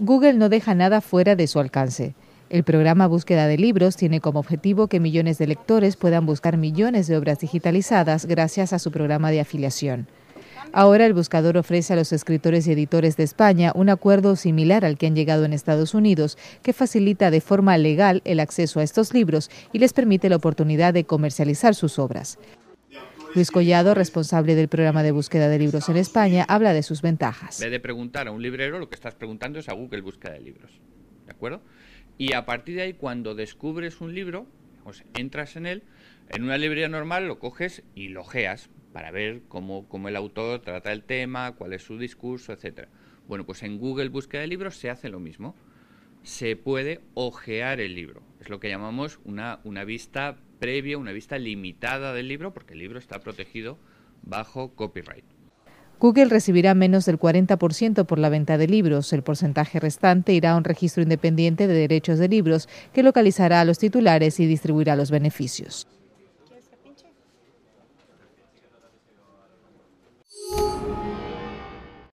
Google no deja nada fuera de su alcance. El programa Búsqueda de Libros tiene como objetivo que millones de lectores puedan buscar millones de obras digitalizadas gracias a su programa de afiliación. Ahora el buscador ofrece a los escritores y editores de España un acuerdo similar al que han llegado en Estados Unidos, que facilita de forma legal el acceso a estos libros y les permite la oportunidad de comercializar sus obras. Luis Collado, responsable del programa de búsqueda de libros en España, habla de sus ventajas. En vez de preguntar a un librero, lo que estás preguntando es a Google búsqueda de libros. ¿De acuerdo? Y a partir de ahí, cuando descubres un libro, entras en él, en una librería normal lo coges y lo lojeas para ver cómo, el autor trata el tema, cuál es su discurso, etcétera. Bueno, pues en Google búsqueda de libros se hace lo mismo. Se puede ojear el libro. Es lo que llamamos una, una vista previa, una vista limitada del libro, porque el libro está protegido bajo copyright. Google recibirá menos del 40% por la venta de libros. El porcentaje restante irá a un registro independiente de derechos de libros que localizará a los titulares y distribuirá los beneficios.